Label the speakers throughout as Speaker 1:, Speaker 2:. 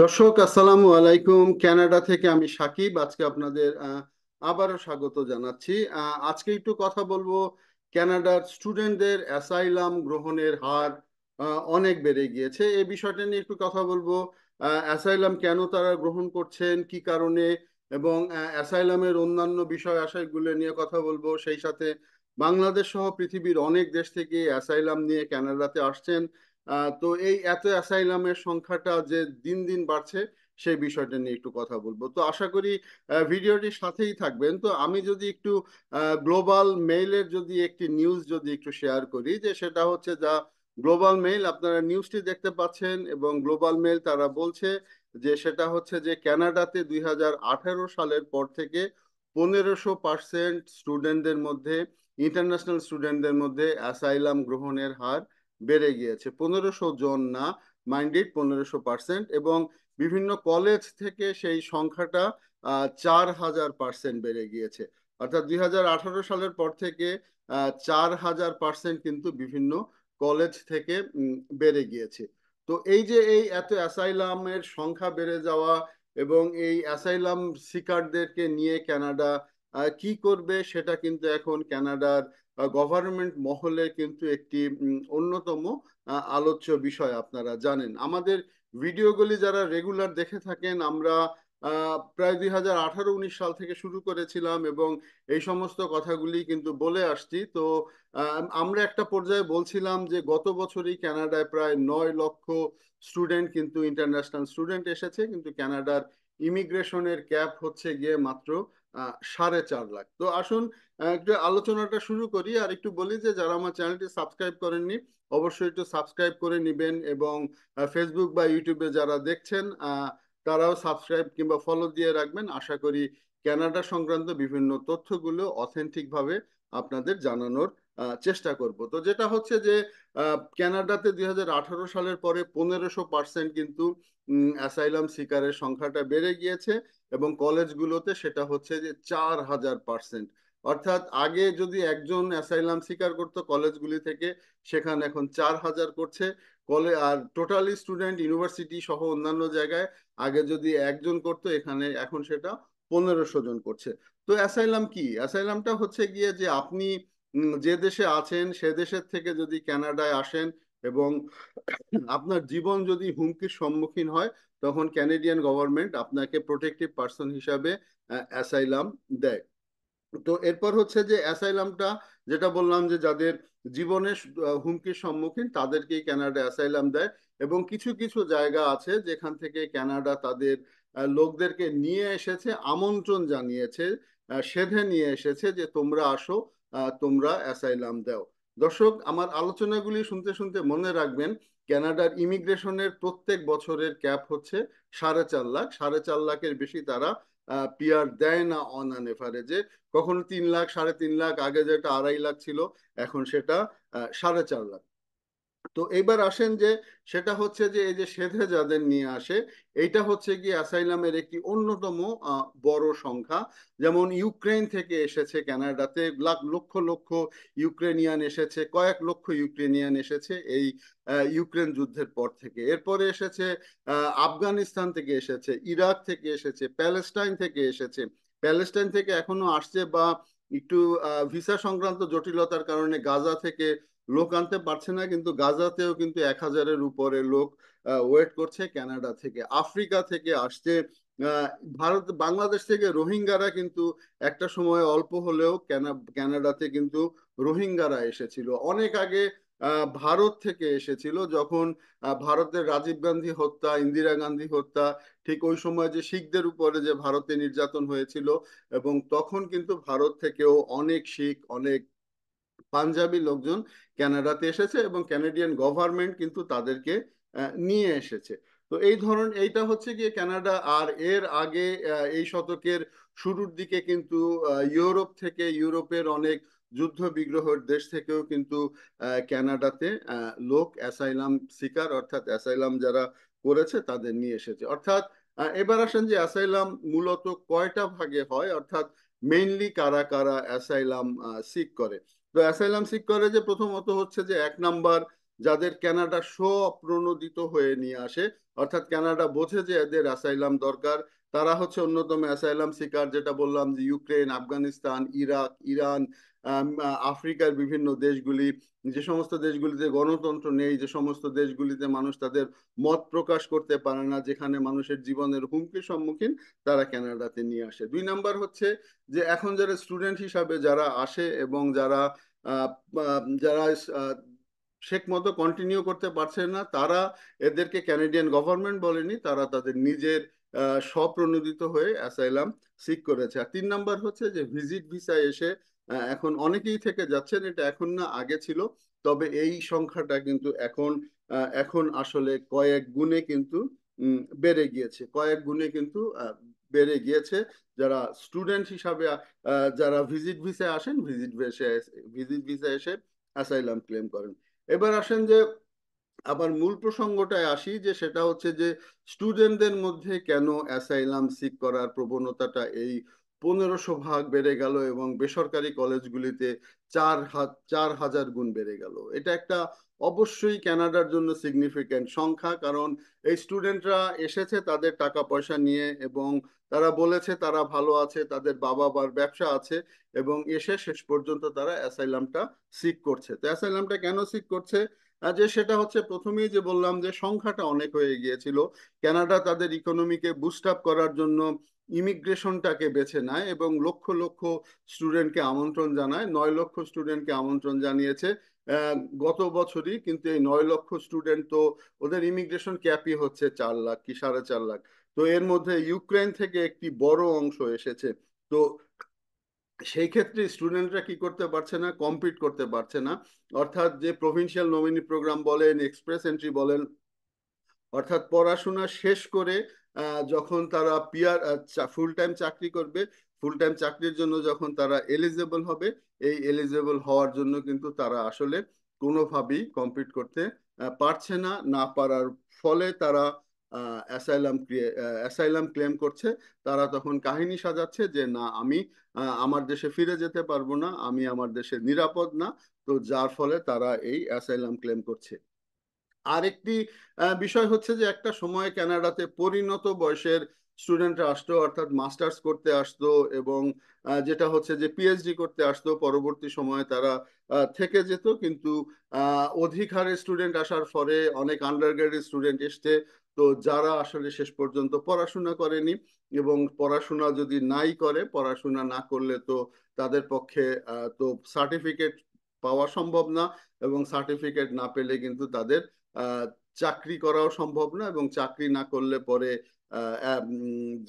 Speaker 1: দর্শক আসসালামু আলাইকুম ক্যানাডা থেকে আমি সাকিব আজকে আপনাদের আবারও স্বাগত জানাচ্ছি আজকে একটু কথা বলবো ক্যানাডার স্টুডেন্টদের অ্যাসাইলাম গ্রহণের হার অনেক বেড়ে গিয়েছে এই বিষয়টা নিয়ে একটু কথা বলবো অ্যাসাইলাম কেন তারা গ্রহণ করছেন কি কারণে এবং অ্যাসাইলামের অন্যান্য বিষয় আশয়গুলো নিয়ে কথা বলবো সেই সাথে বাংলাদেশ সহ পৃথিবীর অনেক দেশ থেকে অ্যাসাইলাম নিয়ে ক্যানাডাতে আসছেন তো এই এত অ্যাসাইলামের সংখ্যাটা যে দিন দিন বাড়ছে সেই বিষয়টা নিয়ে একটু কথা বলবো তো আশা করি ভিডিওটির সাথেই থাকবেন তো আমি যদি একটু গ্লোবাল মেইলের যদি একটি নিউজ যদি একটু শেয়ার করি যে সেটা হচ্ছে যা গ্লোবাল মেইল আপনারা নিউজটি দেখতে পাচ্ছেন এবং গ্লোবাল মেইল তারা বলছে যে সেটা হচ্ছে যে ক্যানাডাতে দুই সালের পর থেকে পনেরোশো পার্সেন্ট স্টুডেন্টদের মধ্যে ইন্টারন্যাশনাল স্টুডেন্টদের মধ্যে অ্যাসাইলাম গ্রহণের হার বেড়ে গিয়েছে পনেরোশো জন না মাইন্ডেড পনেরোশো পার্সেন্ট এবং বিভিন্ন কলেজ থেকে সেই সংখ্যাটা চার হাজার পার্সেন্ট বেড়ে গিয়েছে অর্থাৎ দুই সালের পর থেকে চার হাজার পার্সেন্ট কিন্তু বিভিন্ন কলেজ থেকে বেড়ে গিয়েছে তো এই যে এই এত অ্যাসাইলামের সংখ্যা বেড়ে যাওয়া এবং এই অ্যাসাইলাম শিকারদেরকে নিয়ে ক্যানাডা কি করবে সেটা কিন্তু এখন ক্যানাডার গভর্নমেন্ট মহলে কিন্তু একটি অন্যতম আলোচ্য বিষয় আপনারা জানেন আমাদের ভিডিওগুলি যারা রেগুলার দেখে থাকেন আমরা প্রায় দুই হাজার আঠারো উনিশ সাল থেকে শুরু করেছিলাম এবং এই সমস্ত কথাগুলি কিন্তু বলে আসছি তো আমরা একটা পর্যায়ে বলছিলাম যে গত বছরই ক্যানাডায় প্রায় নয় লক্ষ স্টুডেন্ট কিন্তু ইন্টারন্যাশনাল স্টুডেন্ট এসেছে কিন্তু ক্যানাডার ইমিগ্রেশনের ক্যাপ হচ্ছে গিয়ে মাত্র সাড়ে চার লাখ তো আসুন একটু আলোচনাটা শুরু করি আর একটু বলি যে যারা আমার চ্যানেলটি সাবস্ক্রাইব করেননি অবশ্যই একটু সাবস্ক্রাইব করে নেবেন এবং ফেসবুক বা ইউটিউবে যারা দেখছেন তারাও সাবস্ক্রাইব কিংবা ফলো দিয়ে রাখবেন আশা করি ক্যানাডা সংক্রান্ত বিভিন্ন তথ্যগুলো অথেন্টিকভাবে আপনাদের জানানোর চেষ্টা করব তো যেটা হচ্ছে যে ক্যানাডাতে দুই সালের পরে পনেরোশো পার্সেন্ট কিন্তু অ্যাসাইলাম শিকারের সংখ্যাটা বেড়ে গিয়েছে এবং কলেজগুলোতে সেটা হচ্ছে যে চার হাজার পার্সেন্ট অর্থাৎ আগে যদি একজন অ্যাসাইলাম শিকার করত কলেজগুলি থেকে সেখানে এখন চার হাজার করছে কলে আর টোটালি স্টুডেন্ট ইউনিভার্সিটি সহ অন্যান্য জায়গায় আগে যদি একজন করতো এখানে এখন সেটা পনেরোশো জন করছে তো অ্যাসাইলাম কি অ্যাসাইলামটা হচ্ছে গিয়ে যে আপনি যে দেশে আছেন সে দেশের থেকে যদি ক্যানাডায় আসেন এবং আপনার জীবন যদি হুমকির সম্মুখীন হয় তখন ক্যানেডিয়ান গভর্নমেন্ট আপনাকে প্রোটেক্টিভ পার্সন হিসাবে অ্যাসাইলাম দেয় তো এরপর হচ্ছে যে অ্যাসাইলামটা যেটা বললাম যে যাদের জীবনের হুমকির সম্মুখীন তাদেরকেই ক্যানাডা অ্যাসাইলাম দেয় এবং কিছু কিছু জায়গা আছে যেখান থেকে ক্যানাডা তাদের লোকদেরকে নিয়ে এসেছে আমন্ত্রণ জানিয়েছে সেধে নিয়ে এসেছে যে তোমরা আসো তোমরা অ্যাসাইলাম দাও দর্শক আমার আলোচনাগুলি শুনতে শুনতে মনে রাখবেন ক্যানাডার ইমিগ্রেশনের প্রত্যেক বছরের ক্যাপ হচ্ছে সাড়ে চার লাখ সাড়ে চার লাখের বেশি তারা পিয়ার দেয় না অন অ্যান যে কখনো তিন লাখ সাড়ে তিন লাখ আগে যেটা আড়াই লাখ ছিল এখন সেটা সাড়ে চার লাখ তো এবার আসেন যে সেটা হচ্ছে যে এই যে সেধে যাদের নিয়ে আসে এইটা হচ্ছে কি অ্যাসাইলামের একটি অন্যতম বড় সংখ্যা যেমন ইউক্রেন থেকে এসেছে কানাডাতে লাখ লক্ষ লক্ষ ইউক্রেনিয়ান এসেছে কয়েক লক্ষ ইউক্রেনিয়ান এসেছে এই ইউক্রেন যুদ্ধের পর থেকে এরপরে এসেছে আফগানিস্তান থেকে এসেছে ইরাক থেকে এসেছে প্যালেস্টাইন থেকে এসেছে প্যালেস্টাইন থেকে এখনো আসছে বা একটু ভিসা সংক্রান্ত জটিলতার কারণে গাজা থেকে লোক আনতে পারছে না কিন্তু গাজাতেও কিন্তু এক হাজারের উপরে লোক ওয়েট করছে ক্যানাডা থেকে আফ্রিকা থেকে আসছে ভারত বাংলাদেশ থেকে রোহিঙ্গারা কিন্তু একটা সময় অল্প হলেও ক্যানাডাতে কিন্তু রোহিঙ্গারা এসেছিল অনেক আগে ভারত থেকে এসেছিল যখন ভারতের রাজীব গান্ধী হত্যা ইন্দিরা গান্ধী হত্যা ঠিক ওই সময় যে শিখদের উপরে যে ভারতে নির্যাতন হয়েছিল এবং তখন কিন্তু ভারত থেকেও অনেক শিখ অনেক পাঞ্জাবি লোকজন ক্যানাডাতে এসেছে এবং ক্যানাডিয়ান গভর্নমেন্ট কিন্তু তাদেরকে নিয়ে এসেছে তো এই ধরন এইটা হচ্ছে গিয়ে ক্যানাডা আর এর আগে এই শতকের শুরুর দিকে কিন্তু ইউরোপ থেকে ইউরোপের অনেক যুদ্ধ বিগ্রহের দেশ থেকেও কিন্তু ক্যানাডাতে লোক অ্যাসাইলাম শিকার অর্থাৎ অ্যাসাইলাম যারা করেছে তাদের নিয়ে এসেছে অর্থাৎ এবার আসেন যে অ্যাসাইলাম মূলত কয়টা ভাগে হয় অর্থাৎ মেইনলি কারা কারা অ্যাসাইলাম সিক করে তো অ্যাসাইলাম সিক যে প্রথমত হচ্ছে যে এক নাম্বার যাদের ক্যানাডা স্বপ্রণোদিত হয়ে নিয়ে আসে অর্থাৎ ক্যানাডা বোঝে যে এদের অ্যাসাইলাম দরকার তারা হচ্ছে অন্যতম অ্যাসাইলাম সিকার যেটা বললাম যে ইউক্রেন আফগানিস্তান ইরাক ইরান আফ্রিকার বিভিন্ন দেশগুলি যে সমস্ত দেশগুলিতে গণতন্ত্র নেই যে সমস্ত দেশগুলিতে মানুষ তাদের মত প্রকাশ করতে পারে না যেখানে মানুষের জীবনের হুমকির সম্মুখীন তারা ক্যানাডাতে নিয়ে আসে দুই নাম্বার হচ্ছে যে এখন যারা স্টুডেন্ট হিসাবে যারা আসে এবং যারা যারা শেখ মতো কন্টিনিউ করতে পারছে না তারা এদেরকে ক্যানাডিয়ান গভর্নমেন্ট বলেনি তারা তাদের নিজের স্বপ্রণোদিত হয়ে অ্যাসাইলাম সিক করেছে আর তিন নাম্বার হচ্ছে যে ভিজিট ভিসা এসে এখন অনেকেই থেকে যাচ্ছেন এটা এখন না আগে ছিল তবে এই সংখ্যাটা কিন্তু এখন এখন আসলে কয়েক গুণে কিন্তু বেড়ে গিয়েছে কয়েক গুণে কিন্তু বেড়ে গিয়েছে যারা স্টুডেন্ট হিসাবে যারা ভিজিট ভিসে আসেন ভিজিট ভিসে ভিজিট ভিসে এসে অ্যাসাইলাম ক্লেম করেন এবার আসেন যে আবার মূল প্রসঙ্গটায় আসি যে সেটা হচ্ছে যে স্টুডেন্টদের মধ্যে কেন অ্যাসাইলাম সিক করার প্রবণতাটা এই পনেরোশো ভাগ বেড়ে গেল এবং বেসরকারি কলেজগুলিতে চার চার হাজার গুণ বেড়ে গেল এটা একটা অবশ্যই ক্যানাডার জন্য সিগনিফিক্যান্ট সংখ্যা কারণ এই স্টুডেন্টরা এসেছে তাদের টাকা পয়সা নিয়ে এবং তারা বলেছে তারা ভালো আছে তাদের বাবা বার ব্যবসা আছে এবং এসে শেষ পর্যন্ত তারা অ্যাসাইলামটা সিক করছে তো অ্যাসাইলামটা কেন সিক করছে যে সেটা হচ্ছে প্রথমেই যে বললাম যে সংখ্যাটা অনেক হয়ে গিয়েছিল ক্যানাডা তাদের ইকোনমিকে বুস্ট আপ করার জন্য ইমিগ্রেশনটাকে বেছে নেয় এবং লক্ষ লক্ষ স্টুডেন্টকে আমন্ত্রণ জানায় নয় লক্ষ স্টুডেন্টকে আমন্ত্রণ জানিয়েছে গত বছরই কিন্তু এই নয় লক্ষ স্টুডেন্ট তো ওদের ইমিগ্রেশন ক্যাপই হচ্ছে চার লাখ কি সাড়ে চার লাখ তো এর মধ্যে ইউক্রেন থেকে একটি বড় অংশ এসেছে তো সেই ক্ষেত্রে স্টুডেন্টরা কি করতে পারছে না কম্পিট করতে পারছে না অর্থাৎ যে প্রভিনশিয়াল নমিনি প্রোগ্রাম বলেন এক্সপ্রেস এন্ট্রি বলেন অর্থাৎ পড়াশোনা শেষ করে যখন তারা পিয়ার ফুল টাইম চাকরি করবে ফুল টাইম চাকরির জন্য যখন তারা এলিজেবল হবে এই এলিজেবল হওয়ার জন্য কিন্তু তারা আসলে কোনোভাবেই কমপ্লিট করতে পারছে না না পারার ফলে তারা অ্যাসাইলাম অ্যাসাইলাম ক্লেম করছে তারা তখন কাহিনী সাজাচ্ছে যে না আমি আমার দেশে ফিরে যেতে পারবো না আমি আমার দেশে নিরাপদ না তো যার ফলে তারা এই অ্যাসাইলাম ক্লেম করছে আরেকটি বিষয় হচ্ছে যে একটা সময় ক্যানাডাতে পরিণত বয়সের স্টুডেন্টরা আসতো অর্থাৎ মাস্টার্স করতে আসতো এবং যেটা হচ্ছে যে পিএইচডি করতে আসতো পরবর্তী সময়ে তারা থেকে যেত কিন্তু অধিক হারে স্টুডেন্ট আসার ফলে অনেক আন্ডারগ্রেড স্টুডেন্ট এসছে তো যারা আসলে শেষ পর্যন্ত পড়াশোনা করেনি এবং পড়াশোনা যদি নাই করে পড়াশোনা না করলে তো তাদের পক্ষে তো সার্টিফিকেট পাওয়া সম্ভব না এবং সার্টিফিকেট না পেলে কিন্তু তাদের চাকরি করাও সম্ভব না এবং চাকরি না করলে পরে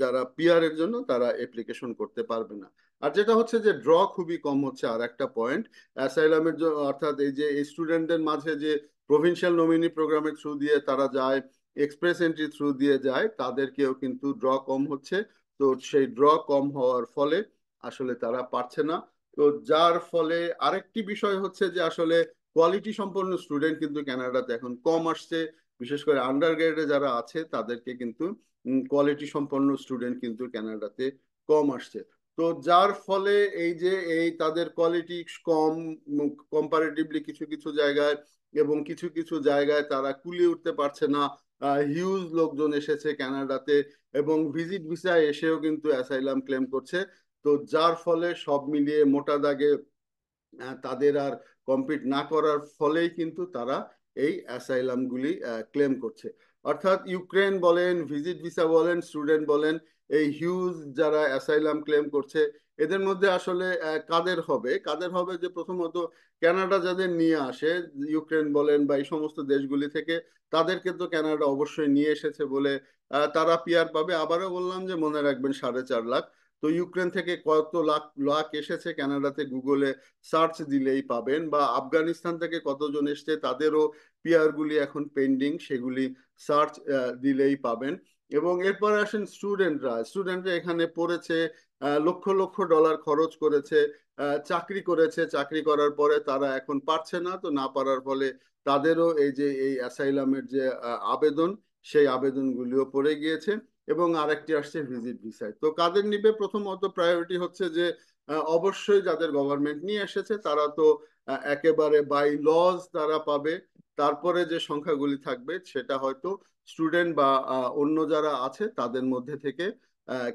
Speaker 1: যারা পিয়ারের জন্য তারা অ্যাপ্লিকেশন করতে পারবে না আর যেটা হচ্ছে যে ড্র খুবই কম হচ্ছে আর একটা পয়েন্ট অ্যাসাইলামের অর্থাৎ এই যে স্টুডেন্টদের মাঝে যে প্রভিনশিয়াল নমিনি প্রোগ্রামের থ্রু দিয়ে তারা যায় এক্সপ্রেস এন্ট্রি থ্রু দিয়ে যায় তাদেরকেও কিন্তু ড্র কম হচ্ছে তো সেই ড্র কম হওয়ার ফলে আসলে তারা পারছে না তো যার ফলে আরেকটি বিষয় হচ্ছে যে আসলে কোয়ালিটি সম্পন্ন স্টুডেন্ট কিন্তু ক্যানাডাতে এখন কম আসছে বিশেষ করে আন্ডার গ্রেডে যারা আছে তাদেরকে কিন্তু কোয়ালিটি সম্পন্ন স্টুডেন্ট কিন্তু ক্যানাডাতে কম আসছে তো যার ফলে এই যে এই তাদের কোয়ালিটি কম কম্পারেটিভলি কিছু কিছু জায়গায় এবং কিছু কিছু জায়গায় তারা কুলিয়ে উঠতে পারছে না হিউজ লোকজন এসেছে ক্যানাডাতে এবং ভিজিট ভিসায় এসেও কিন্তু অ্যাসাইলাম ক্লেম করছে তো যার ফলে সব মিলিয়ে মোটা দাগে তাদের আর কমপ্লিট না করার ফলেই কিন্তু তারা এই অ্যাসাইলামগুলি ক্লেম করছে অর্থাৎ ইউক্রেন বলেন ভিজিট ভিসা বলেন স্টুডেন্ট বলেন এই হিউজ যারা অ্যাসাইলাম ক্লেম করছে এদের মধ্যে আসলে কাদের হবে কাদের হবে যে প্রথমত ক্যানাডা যাদের নিয়ে আসে ইউক্রেন বলেন বা এই সমস্ত দেশগুলি থেকে তাদেরকে তো ক্যানাডা অবশ্যই নিয়ে এসেছে বলে তারা পিয়ার পাবে আবারও বললাম যে মনে রাখবেন সাড়ে চার লাখ তো ইউক্রেন থেকে কত লাখ লাখ এসেছে ক্যানাডাতে গুগলে সার্চ দিলেই পাবেন বা আফগানিস্তান থেকে কতজন এসছে তাদেরও পিয়ারগুলি এখন পেন্ডিং সেগুলি সার্চ দিলেই পাবেন এবং এরপরে আসেন স্টুডেন্টরা স্টুডেন্টরা এখানে পড়েছে লক্ষ লক্ষ ডলার খরচ করেছে চাকরি করেছে চাকরি করার পরে তারা এখন পারছে না তো না পারার ফলে তাদেরও এই যে এই অ্যাসাইলামের যে আবেদন সেই আবেদনগুলিও পড়ে গিয়েছে এবং আরেকটি আসছে ভিজিট ভিসায় তো কাদের নিবে প্রথমত প্রায়োরিটি হচ্ছে যে অবশ্যই যাদের গভর্নমেন্ট নিয়ে এসেছে তারা তো একেবারে বাই লজ তারা পাবে তারপরে যে সংখ্যাগুলি থাকবে সেটা হয়তো স্টুডেন্ট বা অন্য যারা আছে তাদের মধ্যে থেকে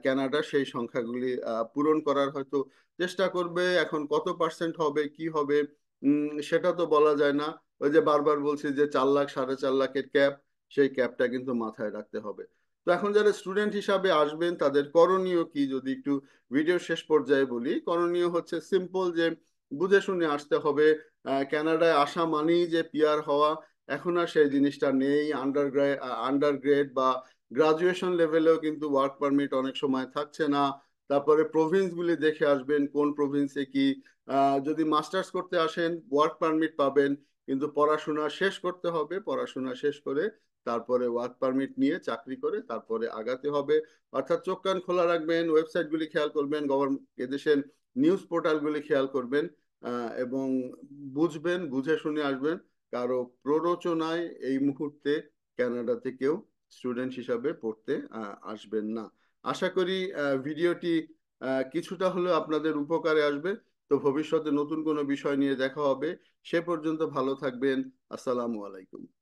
Speaker 1: ক্যানাডা সেই সংখ্যাগুলি পূরণ করার হয়তো চেষ্টা করবে এখন কত পার্সেন্ট হবে কি হবে সেটা তো বলা যায় না ওই যে বারবার বলছি যে চার লাখ সাড়ে চার লাখের ক্যাপ সেই ক্যাপটা কিন্তু মাথায় রাখতে হবে তো এখন যারা স্টুডেন্ট হিসাবে আসবেন তাদের করণীয় কি যদি একটু ভিডিও শেষ পর্যায়ে বলি করণীয় হচ্ছে সিম্পল যে বুঝে শুনে আসতে হবে ক্যানাডায় আসা মানেই যে পিয়ার হওয়া এখন আর সেই জিনিসটা নেই আন্ডার আন্ডারগ্রেড বা গ্রাজুয়েশন লেভেলেও কিন্তু ওয়ার্ক পারমিট অনেক সময় থাকছে না তারপরে প্রভিন্সগুলি দেখে আসবেন কোন প্রভিন্সে কি যদি মাস্টার্স করতে আসেন ওয়ার্ক পারমিট পাবেন কিন্তু পড়াশোনা শেষ করতে হবে পড়াশোনা শেষ করে তারপরে ওয়ার্ক পারমিট নিয়ে চাকরি করে তারপরে আগাতে হবে অর্থাৎ চোখ কান খোলা রাখবেন ওয়েবসাইটগুলি খেয়াল করবেন গভর্নমেন্ট এদেশের নিউজ পোর্টালগুলি খেয়াল করবেন এবং বুঝবেন বুঝে শুনে আসবেন কারো প্ররোচনায় এই মুহূর্তে ক্যানাডাতে কেউ স্টুডেন্ট হিসাবে পড়তে আসবেন না আশা করি ভিডিওটি কিছুটা হলেও আপনাদের উপকারে আসবে তো ভবিষ্যতে নতুন কোনো বিষয় নিয়ে দেখা হবে সে পর্যন্ত ভালো থাকবেন আসসালামু আলাইকুম